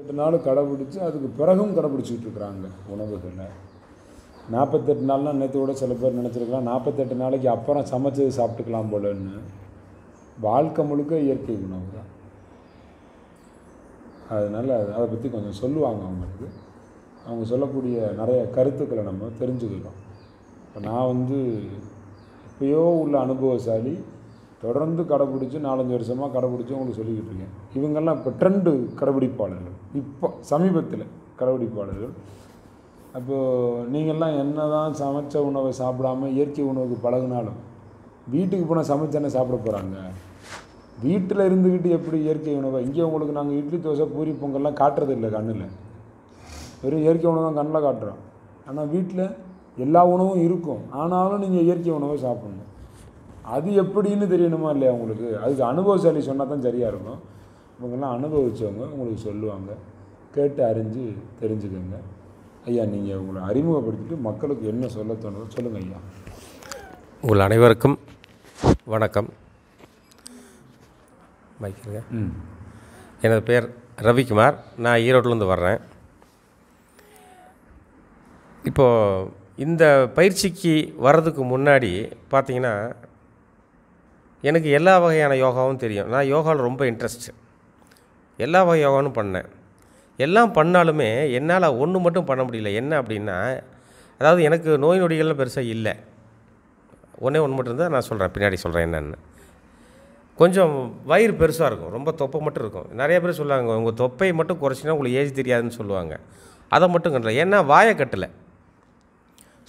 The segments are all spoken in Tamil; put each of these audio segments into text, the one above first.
எட்டு நாள் கடைப்பிடிச்சி அதுக்கு பிறகும் கடைப்பிடிச்சிக்கிட்டு இருக்கிறாங்க உணவுகளை நாற்பத்தெட்டு நேற்று கூட சில பேர் நினச்சிருக்கலாம் நாற்பத்தெட்டு நாளைக்கு அப்புறம் சமைச்சது சாப்பிட்டுக்கலாம் போலன்னு வாழ்க்கை முழுக்க இயற்கை உணவு தான் அதனால் அதை பற்றி கொஞ்சம் சொல்லுவாங்க அவங்களுக்கு அவங்க சொல்லக்கூடிய நிறைய கருத்துக்களை நம்ம தெரிஞ்சுக்கிறோம் இப்போ நான் வந்து இப்போயோ உள்ள அனுபவசாலி தொடர்ந்து கடைப்பிடிச்சி நாலஞ்சு வருஷமாக கடைப்பிடிச்சி உங்களுக்கு சொல்லிக்கிட்டு இருக்கேன் இவங்கெல்லாம் இப்போ ட்ரெண்டு கடைபிடிப்பாளர்கள் இப்போ சமீபத்தில் கடைபிடிப்பாளர்கள் அப்போது நீங்கள்லாம் என்ன தான் சமைச்ச உணவை சாப்பிடாமல் இயற்கை உணவுக்கு பழகினாலும் வீட்டுக்கு போனால் என்ன சாப்பிட போகிறாங்க வீட்டில் இருந்துக்கிட்டு எப்படி இயற்கை உணவை இங்கே உங்களுக்கு நாங்கள் இட்லி தோசை பூரி பொங்கல்லாம் காட்டுறது இல்லை கண்ணில் வெறும் இயற்கை உணவு தான் கண்ணில் காட்டுறோம் ஆனால் வீட்டில் எல்லா உணவும் இருக்கும் ஆனாலும் நீங்கள் இயற்கை உணவை சாப்பிடணும் அது எப்படின்னு தெரியணுமா இல்லையா உங்களுக்கு அதுக்கு அனுபவசாலி சொன்னால் தான் சரியாக இருக்கும் இவங்கெல்லாம் அனுபவித்தவங்க உங்களுக்கு சொல்லுவாங்க கேட்டு அறிஞ்சு தெரிஞ்சுக்கோங்க ஐயா நீங்கள் உங்களை அறிமுகப்படுத்திட்டு மக்களுக்கு என்ன சொல்ல தோணுதோ சொல்லுங்கள் ஐயா உங்கள் அனைவருக்கும் வணக்கம் ம் எனது பெயர் ரவிக்குமார் நான் ஈரோட்டிலேருந்து வர்றேன் இப்போது இந்த பயிற்சிக்கு வர்றதுக்கு முன்னாடி பார்த்திங்கன்னா எனக்கு எல்லா வகையான யோகாவும் தெரியும் நான் யோகாவில் ரொம்ப இன்ட்ரெஸ்ட்டு எல்லா வகை யோகாவும் பண்ணேன் எல்லாம் பண்ணாலுமே என்னால் ஒன்று மட்டும் பண்ண முடியல என்ன அப்படின்னா அதாவது எனக்கு நோய் நொடிகள்லாம் பெருசாக இல்லை ஒன்றே ஒன்று மட்டும் தான் நான் சொல்கிறேன் பின்னாடி சொல்கிறேன் என்னென்னு கொஞ்சம் வயிறு பெருசாக இருக்கும் ரொம்ப தொப்பை மட்டும் இருக்கும் நிறைய பேர் சொல்லுவாங்க உங்கள் தொப்பையை மட்டும் குறைச்சினா உங்களுக்கு ஏஜ் தெரியாதுன்னு சொல்லுவாங்க அதை மட்டும் கட்டலை ஏன்னா வாயை கட்டலை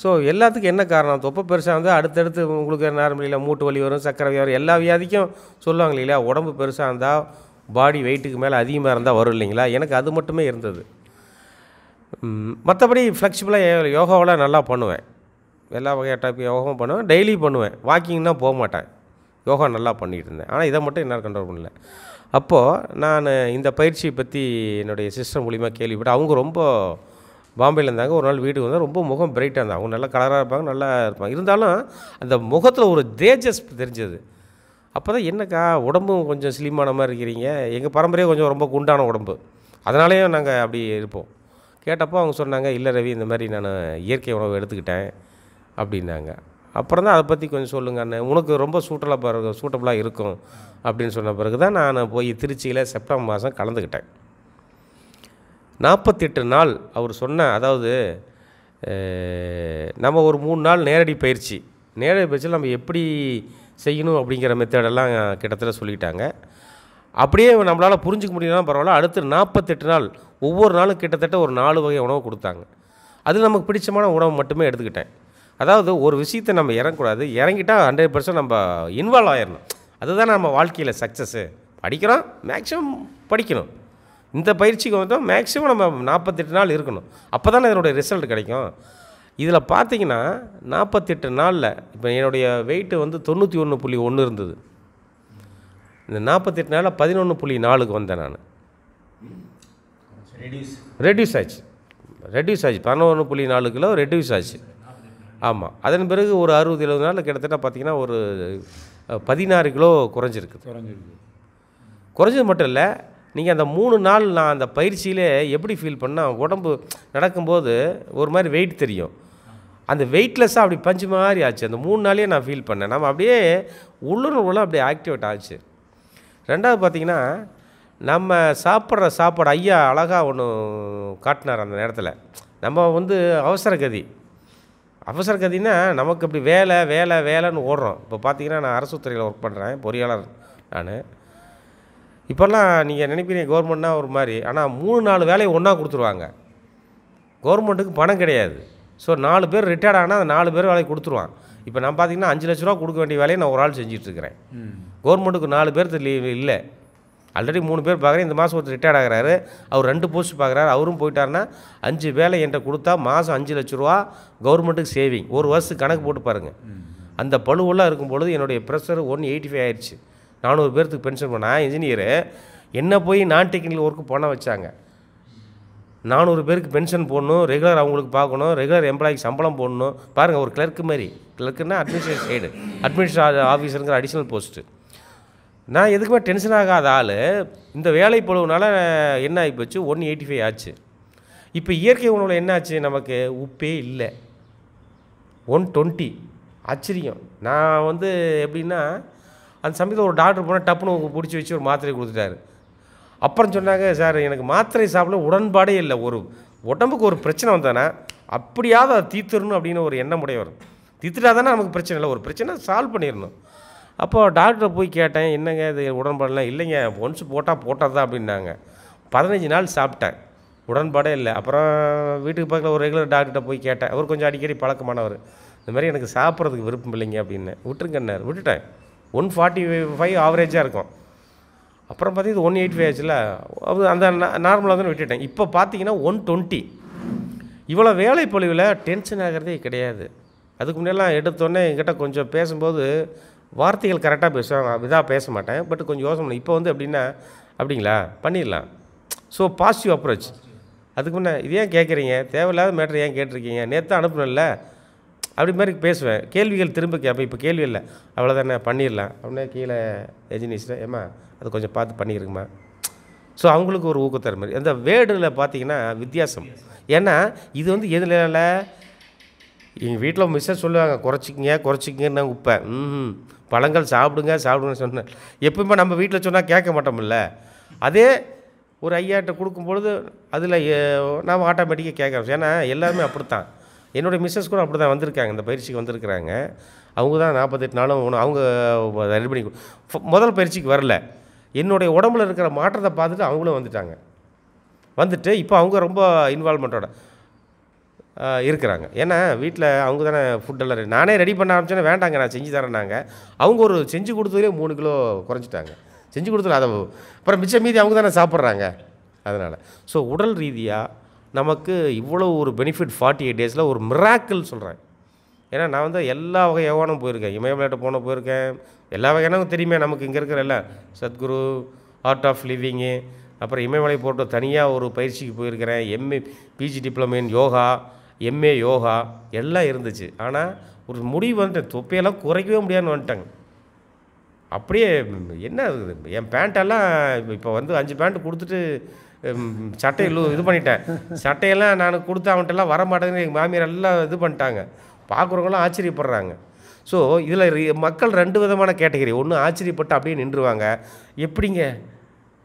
ஸோ எல்லாத்துக்கும் என்ன காரணம் தொப்பை பெருசாக இருந்தால் அடுத்தடுத்து உங்களுக்கு நார்மலில் மூட்டு வலி வரும் சக்கரை வலி வரும் எல்லா வியாதிக்கும் சொல்லுவாங்க இல்லையா உடம்பு பெருசாக இருந்தால் பாடி வெயிட்டுக்கு மேலே அதிகமாக இருந்தால் வரும் இல்லைங்களா எனக்கு அது மட்டுமே இருந்தது மற்றபடி ஃப்ளெக்சிபிளாக யோகாவெலாம் நல்லா பண்ணுவேன் எல்லா வகையான டைப் யோகாவும் பண்ணுவேன் டெய்லி பண்ணுவேன் வாக்கிங்னா போக மாட்டேன் யோகா நல்லா பண்ணிகிட்டு இருந்தேன் ஆனால் இதை மட்டும் என்னால் கண்ட்ரோல் பண்ணல அப்போது நான் இந்த பயிற்சியை பற்றி என்னுடைய சிஸ்டர் மூலிமா கேள்விப்பட்டு அவங்க ரொம்ப பாம்பேயில் இருந்தாங்க ஒரு நாள் வீட்டுக்கு வந்தால் ரொம்ப முகம் பிரைட்டாக இருந்தாங்க அவங்க நல்லா கலராக இருப்பாங்க நல்லா இருப்பாங்க இருந்தாலும் அந்த முகத்தில் ஒரு தேஜஸ் தெரிஞ்சது அப்போ தான் என்னக்கா உடம்பும் கொஞ்சம் ஸ்லிமான மாதிரி இருக்கிறீங்க எங்கள் பரம்பரையே கொஞ்சம் ரொம்ப குண்டான உடம்பு அதனாலேயும் நாங்கள் அப்படி இருப்போம் கேட்டப்போ அவங்க சொன்னாங்க இல்லை ரவி இந்த மாதிரி நான் இயற்கை உணவு எடுத்துக்கிட்டேன் அப்படின்னாங்க அப்புறம் தான் அதை பற்றி கொஞ்சம் சொல்லுங்கண்ணே உனக்கு ரொம்ப சூட்டலாக பிறகு சூட்டபுளாக இருக்கும் அப்படின்னு சொன்ன பிறகு தான் நான் போய் திருச்சியில் செப்டம்பர் மாதம் கலந்துக்கிட்டேன் நாற்பத்தெட்டு நாள் அவர் சொன்ன அதாவது நம்ம ஒரு மூணு நாள் நேரடி பயிற்சி நேரடி பயிற்சியில் நம்ம எப்படி செய்யணும் அப்படிங்கிற மெத்தடெல்லாம் கிட்டத்தட்ட சொல்லிட்டாங்க அப்படியே நம்மளால் புரிஞ்சிக்க முடியலனா பரவாயில்ல அடுத்து நாற்பத்தெட்டு நாள் ஒவ்வொரு நாளும் கிட்டத்தட்ட ஒரு நாலு வகை உணவு கொடுத்தாங்க அது நமக்கு பிடிச்சமான உணவு மட்டுமே எடுத்துக்கிட்டேன் அதாவது ஒரு விஷயத்தை நம்ம இறங்கக்கூடாது இறங்கிட்டால் ஹண்ட்ரட் பர்சன்ட் நம்ம இன்வால்வ் ஆயிடணும் அதுதான் நம்ம வாழ்க்கையில் சக்ஸஸ்ஸு படிக்கிறோம் மேக்ஸிமம் படிக்கணும் இந்த பயிற்சிக்கு வந்து மேக்ஸிமம் நம்ம நாற்பத்தெட்டு நாள் இருக்கணும் அப்போ தானே இதனுடைய ரிசல்ட் கிடைக்கும் இதில் பார்த்தீங்கன்னா நாற்பத்தெட்டு நாளில் இப்போ என்னுடைய வெயிட்டு வந்து தொண்ணூற்றி ஒன்று புள்ளி ஒன்று இருந்தது இந்த நாற்பத்தெட்டு நாளில் பதினொன்று புள்ளி நாலுக்கு வந்தேன் நான் ரெடியூஸ் ஆச்சு ரெடியூஸ் ஆச்சு பதினொன்று புள்ளி நாலு கிலோ ரெடியூஸ் ஆச்சு ஆமாம் அதன் பிறகு ஒரு அறுபது எழுபது நாளில் கிட்டத்தட்ட பார்த்திங்கன்னா ஒரு பதினாறு கிலோ குறைஞ்சிருக்கு குறைஞ்சிருக்கு குறைஞ்சது மட்டும் இல்லை நீங்கள் அந்த மூணு நாள் நான் அந்த பயிற்சியிலே எப்படி ஃபீல் பண்ணால் உடம்பு நடக்கும்போது ஒரு மாதிரி வெயிட் தெரியும் அந்த வெயிட்லெஸ்ஸாக அப்படி பஞ்சு மாதிரி ஆச்சு அந்த மூணு நாளையே நான் ஃபீல் பண்ணேன் நம்ம அப்படியே உள்ளுணர்வுலாம் அப்படியே ஆக்டிவேட் ஆச்சு ரெண்டாவது பார்த்திங்கன்னா நம்ம சாப்பிட்ற சாப்பாடு ஐயா அழகாக ஒன்று காட்டினார் அந்த நேரத்தில் நம்ம வந்து அவசர கதி அவசர கதின்னா நமக்கு இப்படி வேலை வேலை வேலைன்னு ஓடுறோம் இப்போ பார்த்திங்கன்னா நான் அரசு துறையில் ஒர்க் பண்ணுறேன் பொறியாளர் நான் இப்போல்லாம் நீங்கள் நினைப்பீங்க கவர்மெண்ட்னா ஒரு மாதிரி ஆனால் மூணு நாலு வேலையை ஒன்றா கொடுத்துருவாங்க கவர்மெண்ட்டுக்கு பணம் கிடையாது ஸோ நாலு பேர் ரிட்டையர்ட் ஆனால் அந்த நாலு பேர் வேலையை கொடுத்துருவான் இப்போ நான் பார்த்தீங்கன்னா அஞ்சு லட்ச ரூபா கொடுக்க வேண்டிய வேலையை நான் ஒரு ஆள் செஞ்சிட்ருக்கிறேன் கவர்மெண்ட்டுக்கு நாலு பேர்த்து லீவ் இல்லை ஆல்ரெடி மூணு பேர் பார்க்குறேன் இந்த மாதம் ஒருத்தர் ரிட்டையர்ட் ஆகிறாரு அவர் ரெண்டு போஸ்ட் பார்க்குறாரு அவரும் போயிட்டாருன்னா அஞ்சு வேலை என்கிட்ட கொடுத்தா மாதம் அஞ்சு லட்ச ரூபா கவர்மெண்ட்டுக்கு சேவிங் ஒரு வருஷத்துக்கு கணக்கு போட்டு பாருங்கள் அந்த பழுவெல்லாம் இருக்கும்பொழுது என்னுடைய ப்ரெஷர் ஒன் எயிட்டி ஃபைவ் ஆயிடுச்சு நானூறு பேர்த்துக்கு பென்ஷன் பண்ணேன் இன்ஜினியரு என்ன போய் நான் டெக்னிக்கல் ஒர்க்கு பண்ண வச்சாங்க நானூறு பேருக்கு பென்ஷன் போடணும் ரெகுலர் அவங்களுக்கு பார்க்கணும் ரெகுலர் எம்ப்ளாய்க்கு சம்பளம் போடணும் பாருங்கள் ஒரு கிளர்க்கு மாதிரி கிளர்க்குன்னா அட்மினிஸ்ட்ரேஷன் சைடு அட்மினிஸ்ட்ரேஷன் ஆஃபீஸருங்கிற அடிஷ்னல் போஸ்ட்டு நான் எதுக்குமே டென்ஷன் ஆகாத ஆள் இந்த வேலை பொழுவுனால என்ன ஆகி போச்சு ஒன் எயிட்டி ஃபைவ் ஆச்சு இப்போ இயற்கை உணவில் என்னாச்சு நமக்கு உப்பே இல்லை ஒன் டுவெண்ட்டி ஆச்சரியம் நான் வந்து எப்படின்னா அந்த சமயத்தில் ஒரு டாக்டர் போனால் டப்புனு பிடிச்சி வச்சு ஒரு மாத்திரை கொடுத்துட்டாரு அப்புறம் சொன்னாங்க சார் எனக்கு மாத்திரை சாப்பிட உடன்பாடே இல்லை ஒரு உடம்புக்கு ஒரு பிரச்சனை வந்தானே அப்படியாவது அதை தீர்த்துடணும் அப்படின்னு ஒரு எண்ணம் உடையவர் தீர்த்துட்டா தானே நமக்கு பிரச்சனை இல்லை ஒரு பிரச்சனை சால்வ் பண்ணிடணும் அப்போது டாக்டரை போய் கேட்டேன் என்னங்க இது உடன்பாடெலாம் இல்லைங்க ஒன்ஸ் போட்டால் போட்டால் தான் அப்படின்னாங்க பதினஞ்சு நாள் சாப்பிட்டேன் உடன்பாடே இல்லை அப்புறம் வீட்டுக்கு பக்கத்தில் ஒரு ரெகுலர் டாக்டர்கிட்ட போய் கேட்டேன் அவர் கொஞ்சம் அடிக்கடி பழக்கமானவர் இந்த மாதிரி எனக்கு சாப்பிட்றதுக்கு விருப்பம் இல்லைங்க அப்படின்னு விட்டுருங்கண்ணார் விட்டுட்டேன் ஒன் ஃபார்ட்டி ஃபைவ் ஆவரேஜாக இருக்கும் அப்புறம் பார்த்திங்கன்னா ஒன் எயிட் ஃபைவ் ஆச்சுல அது அந்த நார்மலாக தான் விட்டுட்டேன் இப்போ பார்த்தீங்கன்னா ஒன் டுவெண்ட்டி இவ்வளோ வேலை பொழிவில் டென்ஷன் ஆகிறதே கிடையாது அதுக்கு முன்னெல்லாம் எடுத்தோடனே என்கிட்ட கொஞ்சம் பேசும்போது வார்த்தைகள் கரெக்டாக பேசுவேன் இதாக பேச மாட்டேன் பட் கொஞ்சம் யோசனை இப்போ வந்து அப்படின்னா அப்படிங்களா பண்ணிடலாம் ஸோ பாசிட்டிவ் அப்ரோச் அதுக்கு முன்னே இது ஏன் கேட்குறீங்க தேவையில்லாத மேட்ரு ஏன் கேட்டிருக்கீங்க நேற்று அனுப்பணும்ல அப்படி மாதிரி பேசுவேன் கேள்விகள் திரும்ப கேட்பேன் இப்போ கேள்வி இல்லை அவ்வளோதானே பண்ணிடலாம் அப்படின்னா கீழே ரஜினிஸ்ட ஏம்மா அது கொஞ்சம் பார்த்து பண்ணியிருக்குமா ஸோ அவங்களுக்கு ஒரு ஊக்கத்தர மாதிரி அந்த வேர்டில் பார்த்தீங்கன்னா வித்தியாசம் ஏன்னா இது வந்து எதுனால எங்கள் வீட்டில் மிஸ்ஸஸ் சொல்லுவாங்க குறைச்சிக்கிங்க குறைச்சிக்கிங்கன்னு உப்பேன் ம் பழங்கள் சாப்பிடுங்க சாப்பிடுங்கன்னு சொன்னேன் எப்பவுமே நம்ம வீட்டில் சொன்னால் கேட்க மாட்டோம்ல அதே ஒரு ஐயாட்ட கொடுக்கும்பொழுது அதில் நாம் ஆட்டோமேட்டிக்காக கேட்குறோம் ஏன்னா எல்லாருமே அப்படித்தான் என்னுடைய மிஸ்ஸஸ் கூட அப்படி தான் வந்திருக்காங்க இந்த பயிற்சிக்கு வந்திருக்கிறாங்க அவங்க தான் நாற்பத்தெட்டு நாளும் ஒன்று அவங்க ரெடி பண்ணி முதல் பயிற்சிக்கு வரல என்னுடைய உடம்புல இருக்கிற மாற்றத்தை பார்த்துட்டு அவங்களும் வந்துட்டாங்க வந்துட்டு இப்போ அவங்க ரொம்ப இன்வால்மெண்ட்டோட இருக்கிறாங்க ஏன்னா வீட்டில் அவங்க தானே ஃபுட்டெல்லாம் நானே ரெடி பண்ண ஆரம்பிச்சோன்னே வேண்டாங்க நான் செஞ்சு தரேன்னாங்க அவங்க ஒரு செஞ்சு கொடுத்ததுலேயே மூணு கிலோ குறைஞ்சிட்டாங்க செஞ்சு கொடுத்துல அதை அப்புறம் மிச்சம் மீதி அவங்க தானே சாப்பிட்றாங்க அதனால் ஸோ உடல் ரீதியாக நமக்கு இவ்வளோ ஒரு பெனிஃபிட் ஃபார்ட்டி எயிட் டேஸில் ஒரு மிராக்கிள் சொல்கிறேன் ஏன்னா நான் வந்து எல்லா வகை யோகானும் போயிருக்கேன் இமயமலையிட்ட போன போயிருக்கேன் எல்லா வகையான தெரியுமே நமக்கு இங்கே இருக்கிற எல்லாம் சத்குரு ஆர்ட் ஆஃப் லிவிங்கு அப்புறம் இமயமலை போட்டு தனியாக ஒரு பயிற்சிக்கு போயிருக்கிறேன் M A P G diploma yoga M A yoga எல்லாம் இருந்துச்சு ஆனால் ஒரு முடிவு வந்துட்டேன் தொப்பையெல்லாம் குறைக்கவே முடியாதுன்னு வந்துட்டாங்க அப்படியே என்ன என் பேண்ட்டெல்லாம் இப்போ வந்து அஞ்சு பேண்ட்டு கொடுத்துட்டு சட்டையில் இது பண்ணிட்டேன் சட்டையெல்லாம் நான் கொடுத்த அவன்கிட்டலாம் வர மாட்டேங்குது எங்கள் மாமியார் எல்லாம் இது பண்ணிட்டாங்க பார்க்குறவங்களாம் ஆச்சரியப்படுறாங்க ஸோ இதில் மக்கள் ரெண்டு விதமான கேட்டகரி ஒன்று ஆச்சரியப்பட்டு அப்படியே நின்றுவாங்க எப்படிங்க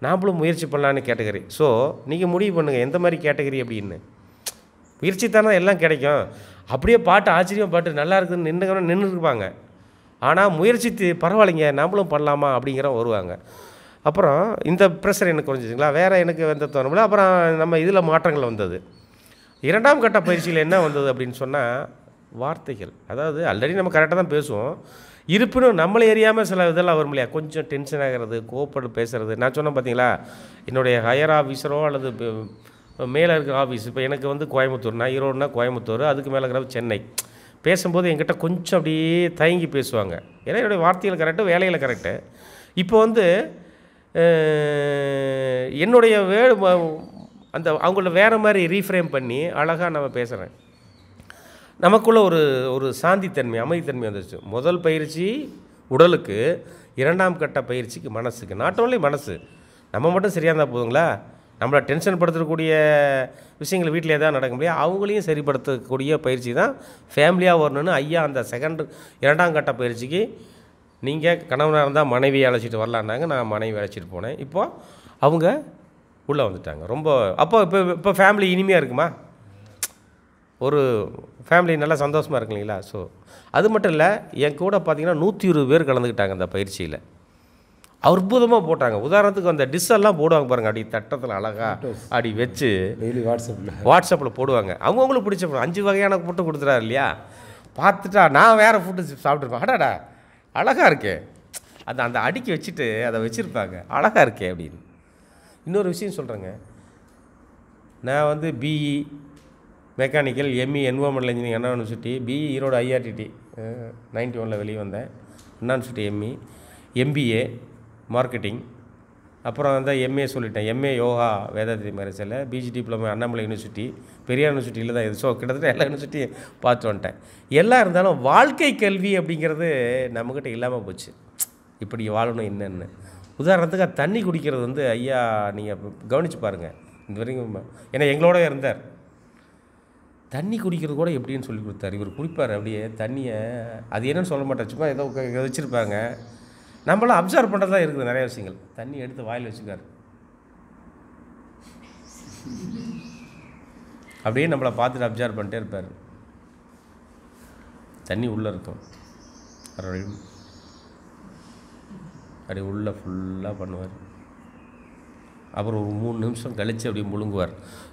நாம்ளும் முயற்சி பண்ணலான்னு கேட்டகரி ஸோ நீங்கள் முடிவு பண்ணுங்கள் எந்த மாதிரி கேட்டகரி அப்படின்னு முயற்சி தானே எல்லாம் கிடைக்கும் அப்படியே பாட்டு ஆச்சரியம் பாட்டு நல்லா இருக்குதுன்னு நின்றுக்கணும் நின்றுருப்பாங்க ஆனால் முயற்சித்து பரவாயில்லைங்க நம்மளும் பண்ணலாமா அப்படிங்கிற வருவாங்க அப்புறம் இந்த ப்ரெஷர் எனக்கு குறைஞ்சிச்சிங்களா வேறு எனக்கு வந்து தோணும்ல அப்புறம் நம்ம இதில் மாற்றங்கள் வந்தது இரண்டாம் கட்ட பயிற்சியில் என்ன வந்தது அப்படின்னு சொன்னால் வார்த்தைகள் அதாவது ஆல்ரெடி நம்ம கரெக்டாக தான் பேசுவோம் இருப்பினும் நம்மளை எரியாமல் சில இதெல்லாம் வரும் இல்லையா கொஞ்சம் டென்ஷன் ஆகிறது கோப்படு பேசுகிறது நான் சொன்னேன் பார்த்தீங்களா என்னுடைய ஹையர் ஆஃபீஸரோ அல்லது மேலே இருக்கிற ஆஃபீஸ் இப்போ எனக்கு வந்து கோயம்புத்தூர் நான் ஈரோடுனா கோயம்புத்தூர் அதுக்கு மேலே இருக்கிற சென்னை பேசும்போது என்கிட்ட கொஞ்சம் அப்படியே தயங்கி பேசுவாங்க ஏன்னா என்னுடைய வார்த்தைகள் கரெக்டு வேலையில் கரெக்டு இப்போ வந்து என்னுடைய வே அந்த அவங்கள வேறு மாதிரி ரீஃப்ரேம் பண்ணி அழகாக நம்ம பேசுகிறேன் நமக்குள்ளே ஒரு ஒரு சாந்தித்தன்மை அமைதித்தன்மை வந்துச்சு முதல் பயிற்சி உடலுக்கு இரண்டாம் கட்ட பயிற்சிக்கு மனசுக்கு நாட் ஓன்லி மனசு நம்ம மட்டும் சரியாக இருந்தால் போதுங்களா நம்மளை டென்ஷன் படுத்தக்கூடிய விஷயங்கள் வீட்டில் எதாவது நடக்க முடியாது அவங்களையும் சரிப்படுத்தக்கூடிய பயிற்சி தான் ஃபேமிலியாக வரணும்னு ஐயா அந்த செகண்ட் இரண்டாம் கட்ட பயிற்சிக்கு நீங்கள் கணவனாக இருந்தால் மனைவி அழைச்சிட்டு வரலான்னாங்க நான் மனைவி அழைச்சிட்டு போனேன் இப்போது அவங்க உள்ளே வந்துட்டாங்க ரொம்ப அப்போ இப்போ இப்போ ஃபேமிலி இனிமையாக இருக்குமா ஒரு ஃபேமிலி நல்லா சந்தோஷமாக இருக்கு இல்லைங்களா ஸோ அது மட்டும் இல்லை என் கூட பார்த்திங்கன்னா நூற்றி இருபது பேர் கலந்துக்கிட்டாங்க அந்த பயிற்சியில் அற்புதமாக போட்டாங்க உதாரணத்துக்கு அந்த டிஸ்ஸெல்லாம் போடுவாங்க பாருங்கள் அப்படி தட்டத்தில் அழகாக அப்படி வச்சு டெய்லி வாட்ஸ்அப்பில் வாட்ஸ்அப்பில் போடுவாங்க அவங்கவுங்களுக்கு பிடிச்ச அஞ்சு வகையான ஃபுட்டு கொடுத்துறாரு இல்லையா பார்த்துட்டா நான் வேறு ஃபுட்டு சாப்பிட்ருப்பேன் அடாடா அழகாக இருக்கே அந்த அந்த அடுக்கி வச்சுட்டு அதை வச்சுருப்பாங்க அழகாக இருக்கே அப்படின்னு இன்னொரு விஷயம் சொல்கிறேங்க நான் வந்து B E mechanical M E environmental engineering Anna university B E e, Erode IRTT ninety ஒனில் வெளியே வந்தேன் Anna university M E M B A marketing அப்புறம் வந்து எம்ஏ சொல்லிட்டேன் எம்ஏ யோகா வேதாதி மேரேஜில் P G diploma Annamalai university Periyar யூனிவர்சிட்டியில் தான் இது ஸோ கிட்டத்தட்ட எல்லா யூனிவர்சிட்டியும் பார்த்து வந்துட்டேன் எல்லாம் இருந்தாலும் வாழ்க்கை கல்வி அப்படிங்கிறது நம்மக்கிட்ட இல்லாமல் போச்சு இப்படி வாழணும் என்னென்னு உதாரணத்துக்கு தண்ணி குடிக்கிறது வந்து ஐயா நீங்கள் கவனித்து பாருங்கள் இந்த வரைக்கும் ஏன்னா எங்களோட இருந்தார் தண்ணி குடிக்கிறது கூட எப்படின்னு சொல்லி கொடுத்தார் இவர் குடிப்பார் அப்படியே தண்ணியை அது என்னன்னு சொல்ல மாட்டேன் சும்மா ஏதோ வச்சுருப்பாங்க நம்மளாம் அப்சர்வ் பண்ணுறது தான் இருக்குது நிறைய விஷயங்கள் தண்ணி எடுத்து வாயில் வச்சுக்காரு அப்படியே நம்மளை பார்த்துட்டு அப்சர்வ் பண்ணிட்டே இருப்பார் தண்ணி உள்ளே இருக்கும் அப்படி உள்ளே ஃபுல்லாக பண்ணுவார் அப்புறம் ஒரு மூணு நிமிஷம் கழித்து அப்படியே முழுங்குவார்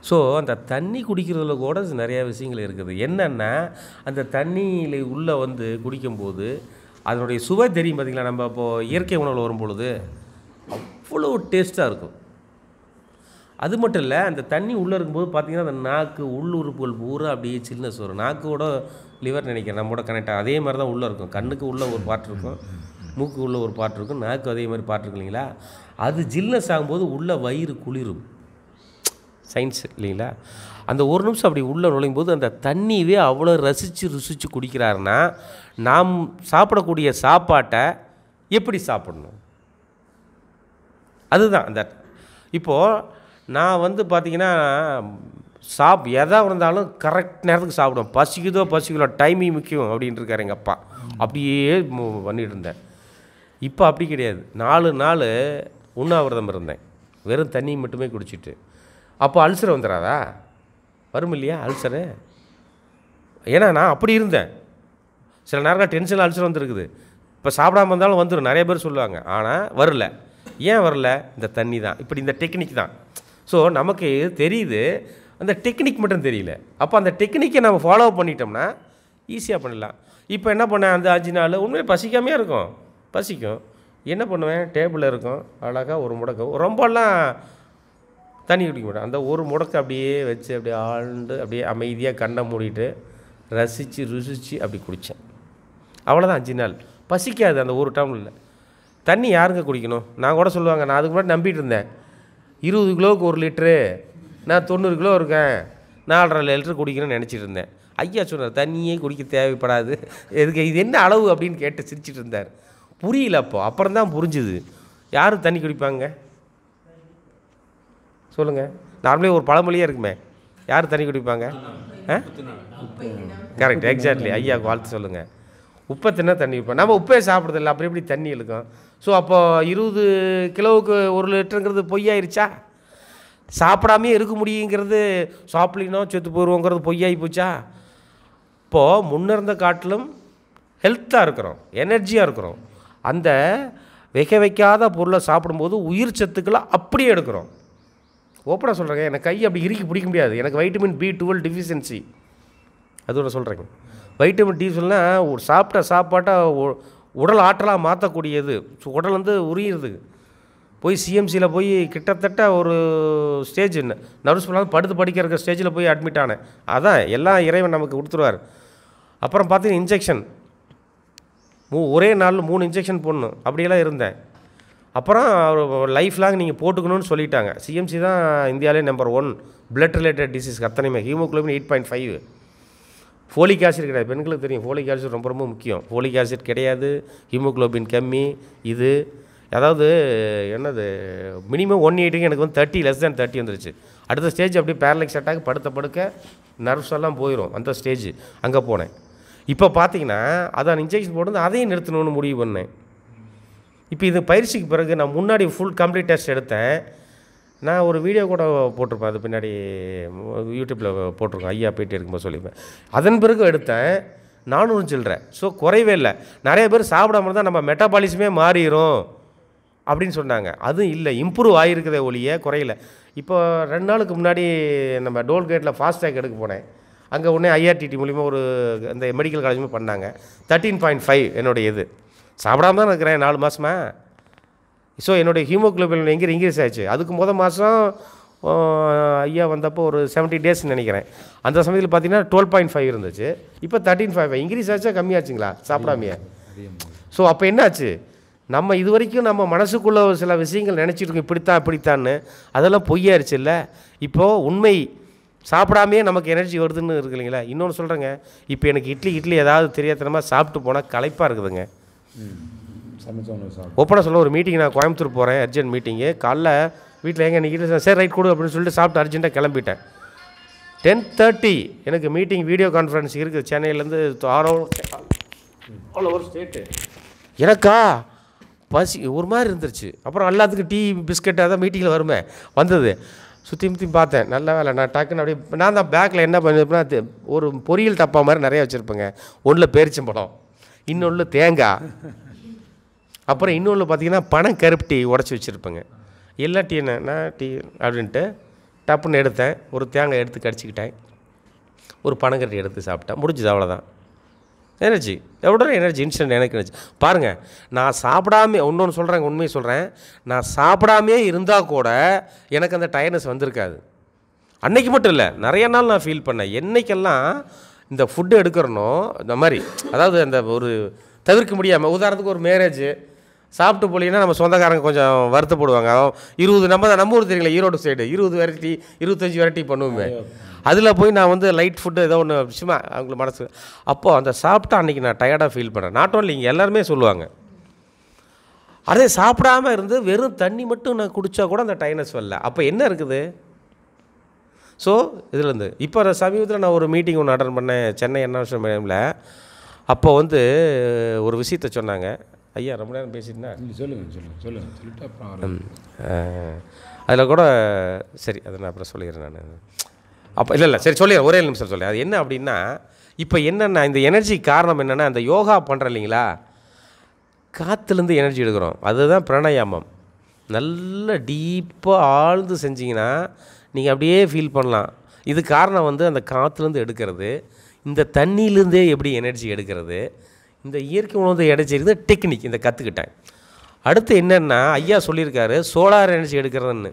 ஸோ அந்த தண்ணி குடிக்கிறதுல கூட நிறையா விஷயங்கள் இருக்குது என்னென்னா அந்த தண்ணியில் உள்ளே வந்து குடிக்கும்போது அதனுடைய சுவை தெரியும் பார்த்திங்களா நம்ம இப்போது இயற்கை உணவில் வரும் பொழுது அவ்வளோ டேஸ்ட்டாக இருக்கும் அது மட்டும் இல்லை அந்த தண்ணி உள்ளே இருக்கும்போது பார்த்திங்கன்னா அந்த நாக்கு உள்ளுறுப்புகள் பூரா அப்படியே சில்னஸ் வரும் நாக்கோட லிவர் நினைக்கிறேன் நம்மோட கனெக்ட் அதே மாதிரி தான் உள்ளே இருக்கும் கண்ணுக்கு உள்ளே ஒரு பாட்டு இருக்கும் மூக்கு உள்ள ஒரு பாட்டு இருக்கும் நாக்கு அதே மாதிரி பாட்டு இருக்கும் இல்லைங்களா அது ஜில்னஸ் ஆகும்போது உள்ளே வயிறு குளிரும் சயின்ஸ் இல்லைங்களா அந்த ஒரு நிமிஷம் அப்படி உள்ளே நுழையும் போது அந்த தண்ணியவே அவ்வளோ ரசித்து ருசித்து குடிக்கிறாருன்னா நாம் சாப்பிடக்கூடிய சாப்பாட்டை எப்படி சாப்பிடணும் அதுதான் அந்த இப்போது நான் வந்து பார்த்திங்கன்னா சாப் எதாக இருந்தாலும் கரெக்ட் நேரத்துக்கு சாப்பிடும் பசிக்குதோ பசிக்குதோ டைமிங் முக்கியம் அப்படின்ட்டு இருக்காரு எங்கள் அப்பா அப்படியே பண்ணிகிட்டு இருந்தேன் இப்போ அப்படி கிடையாது நாலு நாள் உண்ணாவிரதம் இருந்தேன் வெறும் தண்ணி மட்டுமே குடிச்சிட்டு அப்போ அல்சர் வந்துடாதா வரும் இல்லையா அல்சரு ஏன்னா நான் அப்படி இருந்தேன் சில நேரங்கள் டென்ஷன் அல்சர் வந்துருக்குது இப்போ சாப்பிடாம இருந்தாலும் வந்துடும் நிறைய பேர் சொல்லுவாங்க ஆனால் வரல ஏன் வரல இந்த தண்ணி தான் இப்படி இந்த டெக்னிக் தான் ஸோ நமக்கு தெரியுது அந்த டெக்னிக் மட்டும் தெரியல அப்போ அந்த டெக்னிக்கை நம்ம ஃபாலோ பண்ணிட்டோம்னா ஈஸியாக பண்ணலாம் இப்போ என்ன பண்ணேன் அந்த அஞ்சு நாள் உண்மையாக பசிக்காமையாக இருக்கும் பசிக்கும் என்ன பண்ணுவேன் டேபிளில் இருக்கும் அழகாக ஒரு முடக்கம் ரொம்பலாம் தண்ணி குடிக்க மாட்டேன் அந்த ஒரு முடக்கை அப்படியே வச்சு அப்படியே ஆழ்ந்து அப்படியே அமைதியாக கண்ணை மூடிட்டு ரசித்து ருசித்து அப்படி குடித்தேன் அவ்வளோதான் அஞ்சு நாள் பசிக்காது அந்த ஒரு இல்லை தண்ணி யாருங்க குடிக்கணும் நான் கூட சொல்லுவாங்க நான் அதுக்கு முன்னாடி நம்பிட்டு இருந்தேன் இருபது கிலோவுக்கு ஒரு லிட்ரு நான் தொண்ணூறு கிலோ இருக்கேன் நாலரை லிட்டர் குடிக்கணும்னு நினச்சிட்டு இருந்தேன் ஐயா சொன்னார் தண்ணியே குடிக்க தேவைப்படாது எதுக்கு இது என்ன அளவு அப்படின்னு கேட்டு சிரிச்சிட்டு இருந்தார் புரியல அப்போ அப்புறம் தான் புரிஞ்சுது யாரும் தண்ணி குடிப்பாங்க சொல்லுங்கள் நார்மலி ஒரு பழமொழியே இருக்குமே யார் தண்ணி குடிப்பாங்க கரெக்ட் எக்ஸாக்ட்லி ஐயா வாழ்த்து சொல்லுங்கள் உப்பை தின்னா தண்ணி குடிப்போம் நம்ம உப்பே சாப்பிட்றதில்ல அப்புறம் எப்படி தண்ணி இழுக்கும் ஸோ அப்போது இருபது கிலோவுக்கு ஒரு லிட்டருங்கிறது பொய்யாயிருச்சா சாப்பிடாமே இருக்க முடியுங்கிறது சாப்பிடலாம் செத்து போயிடுவோங்கிறது பொய்யாகி போச்சா இப்போது முன்ன இருந்த காட்டிலும் ஹெல்த்தாக இருக்கிறோம் எனர்ஜியாக இருக்கிறோம் அந்த வெக வைக்காத பொருளை சாப்பிடும்போது உயிர் சத்துக்களை அப்படியே எடுக்கிறோம் ஓப்பனாக சொல்கிறேங்க எனக்கு கை அப்படி இறுக்கி பிடிக்க முடியாது எனக்கு வைட்டமின் பி டுவெல் டிஃபிஷியன்சி அதோட சொல்கிறேங்க வைட்டமின் டி சொல்லால் ஒரு சாப்பிட்ட சாப்பாட்டாக உடல் ஆற்றலாக மாற்றக்கூடியது உடல் வந்து உரியிறது போய் சிஎம்சியில் போய் கிட்டத்தட்ட ஒரு ஸ்டேஜ் என்ன நர்ஸ் பண்ணாலும் படுத்து படிக்க இருக்கிற ஸ்டேஜில் போய் அட்மிட் ஆனேன் அதான் எல்லாம் இறைவன் நமக்கு கொடுத்துருவார் அப்புறம் பார்த்தீங்கன்னா இன்ஜெக்ஷன் மூ ஒரே நாளில் மூணு இன்ஜெக்ஷன் போடணும் அப்படியெல்லாம் இருந்தேன் அப்புறம் அவர் லைஃப் லாங் நீங்கள் போட்டுக்கணும்னு சொல்லிட்டாங்க சிஎம்சி தான் இந்தியாவிலே number one blood related disease அத்தனையுமே haemoglobin eight point five folic acid கிடையாது பெண்களுக்கு தெரியும் ஃபோலிக் ஆசிட் ரொம்ப ரொம்ப முக்கியம் ஃபோலிக் ஆசிட் கிடையாது ஹீமோக்ளோபின் கம்மி இது அதாவது என்னது மினிமம் ஒன் எயிட்டுக்கு எனக்கு வந்து தேர்ட்டி லெஸ் தேன் தேர்ட்டி வந்துருச்சு அடுத்த ஸ்டேஜ் அப்படியே பேரலிக்ஸ் அட்டாக் படுத்த படுக்க நர்வ்ஸ் எல்லாம் போயிடும் அந்த ஸ்டேஜ் அங்கே போனேன் இப்போ பார்த்தீங்கன்னா அதான் இன்ஜெக்ஷன் போட்டு அதையும் நிறுத்தணும்னு முடிவு பண்ணேன் இப்போ இது பயிற்சிக்கு பிறகு நான் முன்னாடி ஃபுல் கம்ப்ளீட் டெஸ்ட் எடுத்தேன் நான் ஒரு வீடியோ கூட போட்டிருப்பேன் அது பின்னாடி யூடியூப்பில் போட்டிருக்கேன் ஐயா போயிட்டு இருக்கும்போது சொல்லியிருப்பேன் அதன் பிறகு எடுத்தேன் நானூறு சில்லறேன் ஸோ குறைவே இல்லை நிறைய பேர் சாப்பிடாம தான் நம்ம மெட்டாபாலிசமே மாறிடும் அப்படின்னு சொன்னாங்க அதுவும் இல்லை இம்ப்ரூவ் ஆகிருக்குதே ஒழிய குறையில இப்போ ரெண்டு நாளுக்கு முன்னாடி நம்ம டோல்கேட்டில் ஃபாஸ்டேக் எடுக்க போனேன் அங்கே உடனே ஐஆர்டிடி மூலிமா ஒரு இந்த மெடிக்கல் காலேஜுமே பண்ணாங்க தேர்ட்டீன் பாயிண்ட் ஃபைவ் என்னுடைய இது சாப்பிடாம தான் இருக்கிறேன் நாலு மாதமா ஸோ என்னுடைய ஹீமோக்ளோபின் எங்கே இன்க்ரீஸ் ஆச்சு அதுக்கு முதல் மாதம் ஐயா வந்தப்போ ஒரு செவன்ட்டி டேஸ் நினைக்கிறேன் அந்த சமயத்தில் பார்த்தீங்கன்னா டுவெல் பாயிண்ட் ஃபைவ் இருந்துச்சு இப்போ தேர்ட்டின் ஃபைவ் இன்க்ரீஸ் ஆச்சா கம்மியாச்சுங்களா சாப்பிடாமையே ஸோ அப்போ என்னாச்சு நம்ம இது வரைக்கும் நம்ம மனசுக்குள்ளே சில விஷயங்கள் நினச்சிட்டு இருக்கோம் இப்படித்தான் இப்படித்தான்னு அதெல்லாம் பொய்யாயிருச்சு இல்லை இப்போது உண்மை சாப்பிடாமையே நமக்கு எனர்ஜி வருதுன்னு இருக்கு இல்லைங்களா இன்னொன்று சொல்கிறேங்க இப்போ எனக்கு இட்லி இட்லி ஏதாவது தெரியாதனமாக சாப்பிட்டு போனால் களைப்பாக இருக்குதுங்க ஒப்பனை சொல்ல ஒரு மீட்டிங் நான் கோயம்புத்தூர் போகிறேன் அர்ஜென்ட் மீட்டிங்கு காலைல வீட்டில் எங்கே நிற்கிட்டு சரி ரைட் கொடு அப்படின்னு சொல்லிட்டு சாப்பிட்டு அர்ஜென்ட்டாக கிளம்பிட்டேன் டென் தேர்ட்டி எனக்கு மீட்டிங் வீடியோ கான்ஃபரன்ஸ் இருக்குது சென்னையிலேருந்து ஆரோ ஸ்டேட்டு எனக்கா பசி ஒரு மாதிரி இருந்துருச்சு அப்புறம் எல்லாத்துக்கும் டீ பிஸ்கட் அதான் மீட்டிங்கில் வருமே வந்தது சுற்றி முற்றி பார்த்தேன் நல்ல வேலை நான் டக்குன்னு அப்படியே நான் தான் பேக்கில் என்ன பண்ணிருப்பேன்னா ஒரு பொரியல் டப்பா மாதிரி நிறைய வச்சுருப்பேங்க ஒன்றில் பேரிச்சம்பழம் இன்னொன்று தேங்காய் அப்புறம் இன்னொன்று பார்த்தீங்கன்னா பணம் கருப்பு டீ உடச்சி வச்சுருப்பேங்க எல்லா டீ என்ன நான் டீ அப்படின்ட்டு டப்புன்னு எடுத்தேன் ஒரு தேங்காய் எடுத்து கடிச்சிக்கிட்டேன் ஒரு பனங்கட்டி எடுத்து சாப்பிட்டேன் முடிஞ்சது அவ்வளோதான் எனர்ஜி எவ்வளோ எனர்ஜி இன்ஸ்டன்ட் எனக்கு எனர்ஜி பாருங்கள் நான் சாப்பிடாம இன்னொன்று சொல்கிறேன் உண்மையை சொல்கிறேன் நான் சாப்பிடாமே இருந்தால் கூட எனக்கு அந்த டயர்னஸ் வந்திருக்காது அன்னைக்கு மட்டும் இல்லை நிறைய நாள் நான் ஃபீல் பண்ணேன் என்றைக்கெல்லாம் இந்த ஃபுட்டு எடுக்கிறனோ இந்த மாதிரி அதாவது அந்த ஒரு தவிர்க்க முடியாமல் உதாரணத்துக்கு ஒரு மேரேஜ் சாப்பிட்டு போலீங்கன்னா நம்ம சொந்தக்காரங்க கொஞ்சம் வருத்தப்படுவாங்க இருபது நம்ம தான் நம்ம ஊர் தெரியல ஈரோடு சைடு இருபது வெரைட்டி இருபத்தஞ்சி வெரைட்டி பண்ணுவோமே அதில் போய் நான் வந்து லைட் ஃபுட்டு ஏதோ ஒன்று விஷயமா அவங்களுக்கு மனசு அப்போது அந்த சாப்பிட்டா அன்றைக்கி நான் டயர்டாக ஃபீல் பண்ணேன் நாட் ஓன்லி இங்கே எல்லாருமே சொல்லுவாங்க அதே சாப்பிடாமல் இருந்து வெறும் தண்ணி மட்டும் நான் குடித்தா கூட அந்த டைனஸ் வரல அப்போ என்ன இருக்குது ஸோ இதுலேருந்து இப்போ சமீபத்தில் நான் ஒரு மீட்டிங் ஒன்று அட்டன் பண்ணேன் சென்னை விஷயம் மீடியமில் அப்போ வந்து ஒரு விஷயத்த சொன்னாங்க ஐயா ரொம்ப நேரம் பேசிட்டேன் சொல்லுங்கள் சொல்லுங்கள் சொல்லுங்கள் சொல்லிட்டு அப்புறம் அதில் கூட சரி அதை நான் அப்புறம் சொல்லிடுறேன் நான் அப்போ இல்லை இல்லை சரி சொல்லிடுறேன் ஒரே நிமிஷம் சொல்லி அது என்ன அப்படின்னா இப்போ என்னென்ன இந்த எனர்ஜி காரணம் என்னென்னா இந்த யோகா பண்ணுறோம் இல்லைங்களா காற்றுலேருந்து எனர்ஜி எடுக்கிறோம் அதுதான் பிராணாயாமம் நல்ல டீப்பாக ஆழ்ந்து செஞ்சிங்கன்னா நீங்கள் அப்படியே ஃபீல் பண்ணலாம் இது காரணம் வந்து அந்த காற்றுலேருந்து எடுக்கிறது இந்த தண்ணியிலேருந்தே எப்படி எனர்ஜி எடுக்கிறது இந்த இயற்கை உணவு இடைச்சிருக்கிறது டெக்னிக் இந்த கற்றுக்கிட்டேன் அடுத்து என்னென்னா ஐயா சொல்லியிருக்காரு சோலார் எனர்ஜி எடுக்கிறதுன்னு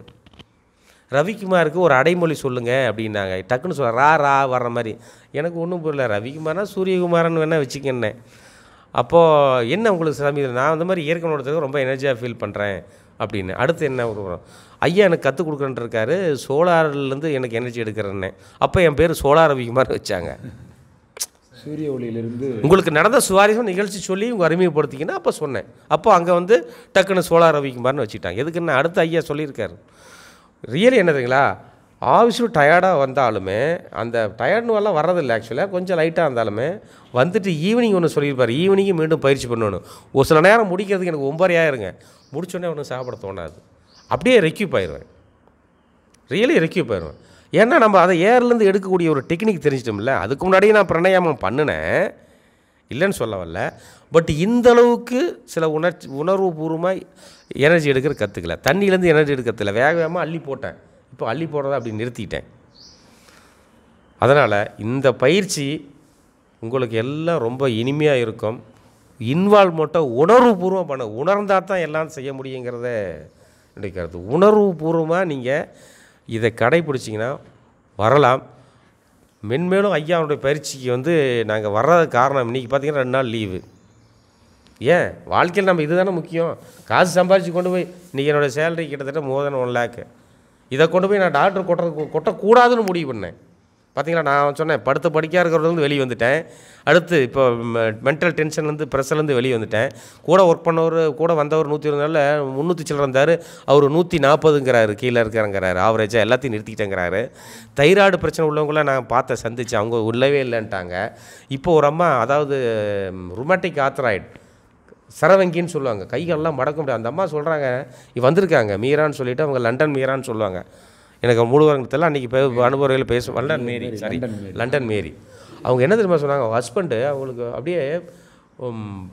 ரவிக்குமாருக்கு ஒரு அடைமொழி சொல்லுங்கள் அப்படின்னாங்க டக்குன்னு சொல்ல ரா ரா வர்ற மாதிரி எனக்கு ஒன்றும் புரியல ரவிக்குமார்னா சூரியகுமாரன் வேணால் வச்சுக்கன்னேன் அப்போது என்ன உங்களுக்கு சமீபம் நான் அந்த மாதிரி இயற்கை உணவு ரொம்ப எனர்ஜியாக ஃபீல் பண்ணுறேன் அப்படின்னு அடுத்து என்ன ஒரு ஐயா எனக்கு கற்றுக் கொடுக்குறேன்ருக்காரு சோலார்லேருந்து எனக்கு எனர்ஜி எடுக்கிறேன்னு அப்போ என் பேர் சோலார் ரவிக்குமார் வச்சாங்க சூரிய ஒளியிலிருந்து உங்களுக்கு நடந்த சுவாரஸ்யம் நிகழ்ச்சி சொல்லி உங்கள் அறிமுகப்படுத்திங்கன்னா அப்போ சொன்னேன் அப்போ அங்கே வந்து டக்குன்னு சோலார் ரவிக்குமார்னு வச்சுட்டாங்க எதுக்குன்னு அடுத்த ஐயா சொல்லியிருக்காரு ரியலி என்னதுங்களா ஆஃபீஸில் டயர்டாக வந்தாலுமே அந்த டயர்டுவெல்லாம் வர்றதில்லை ஆக்சுவலாக கொஞ்சம் லைட்டாக இருந்தாலுமே வந்துட்டு ஈவினிங் ஒன்று சொல்லியிருப்பார் ஈவினிங்கும் மீண்டும் பயிற்சி பண்ணணும் ஒரு சில நேரம் முடிக்கிறதுக்கு எனக்கு ஒம்பரையாயிருங்க முடிச்சோடனே ஒன்றும் சாப்பிட தோணாது அப்படியே ரெக்யூப் ஆயிடுவேன் ரியலி ரெக்யூப் ஆயிடுவேன் ஏன்னா நம்ம அதை ஏர்லேருந்து எடுக்கக்கூடிய ஒரு டெக்னிக் தெரிஞ்சிட்டோம்ல அதுக்கு முன்னாடியே நான் பிரணயாமம் பண்ணினேன் இல்லைன்னு சொல்ல வரல பட் இந்த அளவுக்கு சில உணர்ச்சி உணர்வு பூர்வமாக எனர்ஜி எடுக்கிற கற்றுக்கல தண்ணியிலேருந்து எனர்ஜி எடுக்கிறதுல வேக வேகமாக அள்ளி போட்டேன் இப்போ அள்ளி போடுறத அப்படி நிறுத்திட்டேன் அதனால் இந்த பயிற்சி உங்களுக்கு எல்லாம் ரொம்ப இனிமையாக இருக்கும் உணர்வு பூர்வம் பண்ண உணர்ந்தால் தான் எல்லாம் செய்ய முடியுங்கிறத நினைக்கிறது உணர்வு பூர்வமாக நீங்கள் இதை கடைப்பிடிச்சிங்கன்னா வரலாம் மென்மேலும் ஐயாவுடைய பயிற்சிக்கு வந்து நாங்கள் வர்றதுக்கு காரணம் இன்றைக்கி பார்த்திங்கன்னா ரெண்டு நாள் லீவு ஏன் வாழ்க்கையில் நம்ம இது தானே முக்கியம் காசு சம்பாதிச்சு கொண்டு போய் இன்றைக்கி என்னோடய சேலரி கிட்டத்தட்ட மோர் தென் ஒன் லேக்கு இதை கொண்டு போய் நான் டாக்டர் கொட்டுறது கொட்டக்கூடாதுன்னு முடிவு பண்ணேன் பார்த்தீங்களா நான் சொன்னேன் படுத்த படிக்காக இருக்கிறதுலேருந்து வெளியே வந்துட்டேன் அடுத்து இப்போ மென்டல் டென்ஷன்லேருந்து ப்ரெஷர்லேருந்து வெளியே வந்துட்டேன் கூட ஒர்க் பண்ணவர் கூட வந்தவர் நூற்றி இருபது நாளில் முந்நூற்றி சில்லற இருந்தார் அவர் நூற்றி நாற்பதுங்கிறாரு கீழே இருக்கிறங்கிறாரு ஆவரேஜாக எல்லாத்தையும் நிறுத்திக்கிட்டேங்கிறாரு தைராய்டு பிரச்சனை உள்ளவங்களாம் நான் பார்த்த சந்தித்தேன் அவங்க உள்ளவே இல்லைன்ட்டாங்க இப்போ ஒரு அம்மா அதாவது ரொமாட்டிக் ஆத்ராய்டு சரவங்கின்னு சொல்லுவாங்க கைகள்லாம் மடக்க முடியாது அந்த அம்மா சொல்கிறாங்க வந்திருக்காங்க மீரான்னு சொல்லிவிட்டு அவங்க லண்டன் மீரான்னு சொல்லுவாங்க எனக்கு முழுவரங்க தெரியல அன்றைக்கி அனுபவரையில் பேச London Mary sorry London Mary அவங்க என்ன தெரியுமா சொன்னாங்க ஹஸ்பண்டு அவங்களுக்கு அப்படியே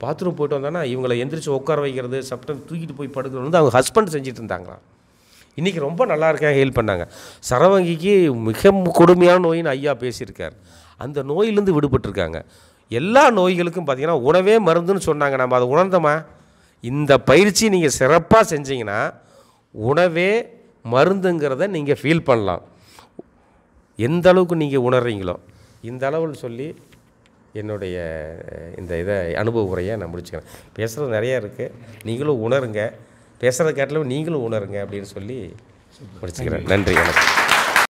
பாத்ரூம் போயிட்டு வந்தோன்னா இவங்களை எந்திரிச்சு உட்கார வைக்கிறது சப்டம் தூக்கிட்டு போய் படுக்கிறது வந்து அவங்க ஹஸ்பண்ட் செஞ்சுட்டு இருந்தாங்களாம் இன்றைக்கி ரொம்ப நல்லா இருக்கா ஹெல்ப் பண்ணாங்க சரவங்கிக்கு மிக கொடுமையான நோயின்னு ஐயா பேசியிருக்கார் அந்த நோயிலேருந்து விடுபட்டிருக்காங்க எல்லா நோய்களுக்கும் பார்த்திங்கன்னா உணவே மருந்துன்னு சொன்னாங்க நம்ம அதை உணர்ந்தோமா இந்த பயிற்சி நீங்கள் சிறப்பாக செஞ்சீங்கன்னா உணவே மருந்துங்கிறத நீங்கள் ஃபீல் பண்ணலாம் எந்த அளவுக்கு நீங்கள் உணர்றீங்களோ இந்த அளவில் சொல்லி என்னுடைய இந்த இதை அனுபவ உரையை நான் முடிச்சுக்கிறேன் பேசுகிறது நிறையா இருக்குது நீங்களும் உணருங்க பேசுகிறத கேட்டாலும் நீங்களும் உணருங்க அப்படின்னு சொல்லி முடிச்சுக்கிறேன் நன்றி எனக்கு